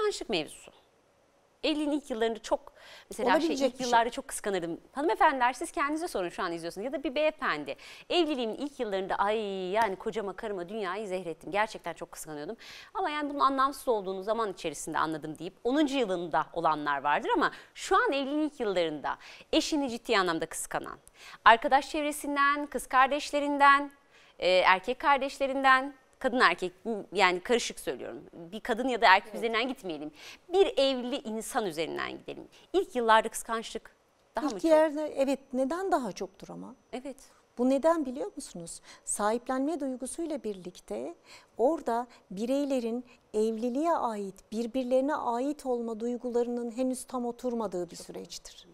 kıskançlık mevzusu. 50'nin ilk yıllarını çok mesela şey, ilk şey. yıllarda şey. çok kıskanırdım. Hanımefendiler siz kendinize sorun şu an izliyorsunuz ya da bir beyefendi. Evliliğimin ilk yıllarında ay yani kocama karıma dünyayı zehrettim. Gerçekten çok kıskanıyordum. Ama yani bunun anlamsız olduğunu zaman içerisinde anladım deyip 10. yılında olanlar vardır ama şu an evliliğin ilk yıllarında eşini ciddi anlamda kıskanan, arkadaş çevresinden, kız kardeşlerinden, e, erkek kardeşlerinden kadın erkek yani karışık söylüyorum. Bir kadın ya da erkek evet. üzerinden gitmeyelim. Bir evli insan üzerinden gidelim. İlk yıllarda kıskançlık daha İlk mı çok? Yerde, evet neden daha çoktur ama? Evet. Bu neden biliyor musunuz? Sahiplenme duygusuyla birlikte orada bireylerin evliliğe ait, birbirlerine ait olma duygularının henüz tam oturmadığı bir süreçtir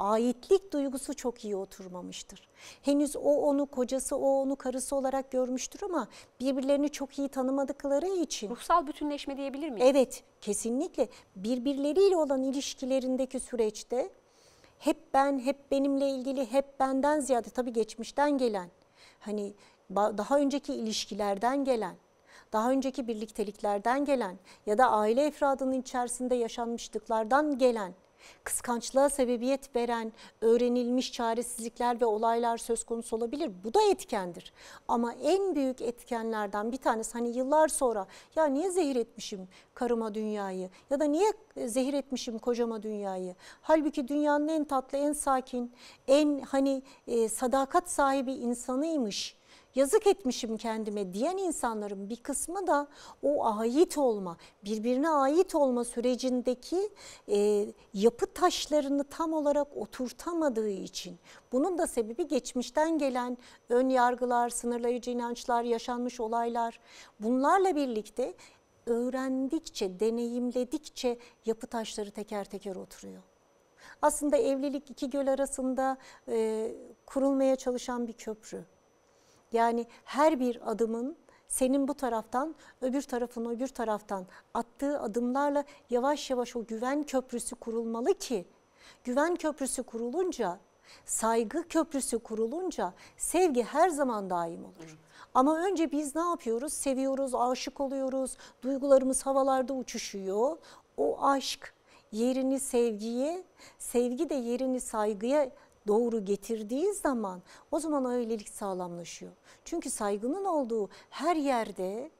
aitlik duygusu çok iyi oturmamıştır. Henüz o onu kocası, o onu karısı olarak görmüştür ama birbirlerini çok iyi tanımadıkları için. Ruhsal bütünleşme diyebilir miyim? Evet, kesinlikle. Birbirleriyle olan ilişkilerindeki süreçte hep ben, hep benimle ilgili, hep benden ziyade tabii geçmişten gelen, hani daha önceki ilişkilerden gelen, daha önceki birlikteliklerden gelen ya da aile efradının içerisinde yaşanmışlıklardan gelen kıskançlığa sebebiyet veren öğrenilmiş çaresizlikler ve olaylar söz konusu olabilir. Bu da etkendir. Ama en büyük etkenlerden bir tanesi hani yıllar sonra ya niye zehir etmişim karıma dünyayı ya da niye zehir etmişim kocama dünyayı. Halbuki dünyanın en tatlı, en sakin, en hani e, sadakat sahibi insanıymış yazık etmişim kendime diyen insanların bir kısmı da o ait olma, birbirine ait olma sürecindeki e, yapı taşlarını tam olarak oturtamadığı için bunun da sebebi geçmişten gelen ön yargılar, sınırlayıcı inançlar, yaşanmış olaylar bunlarla birlikte öğrendikçe, deneyimledikçe yapı taşları teker teker oturuyor. Aslında evlilik iki göl arasında e, kurulmaya çalışan bir köprü. Yani her bir adımın senin bu taraftan öbür tarafın öbür taraftan attığı adımlarla yavaş yavaş o güven köprüsü kurulmalı ki güven köprüsü kurulunca saygı köprüsü kurulunca sevgi her zaman daim olur. Ama önce biz ne yapıyoruz? Seviyoruz, aşık oluyoruz, duygularımız havalarda uçuşuyor. O aşk yerini sevgiye, sevgi de yerini saygıya doğru getirdiği zaman o zaman o evlilik sağlamlaşıyor. Çünkü saygının olduğu her yerde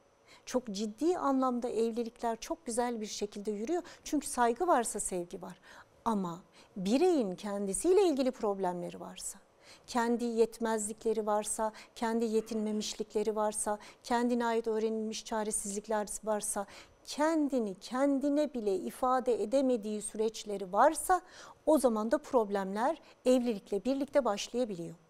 çok ciddi anlamda evlilikler çok güzel bir şekilde yürüyor. Çünkü saygı varsa sevgi var. Ama bireyin kendisiyle ilgili problemleri varsa kendi yetmezlikleri varsa, kendi yetinmemişlikleri varsa, kendine ait öğrenilmiş çaresizlikler varsa, kendini kendine bile ifade edemediği süreçleri varsa o zaman da problemler evlilikle birlikte başlayabiliyor.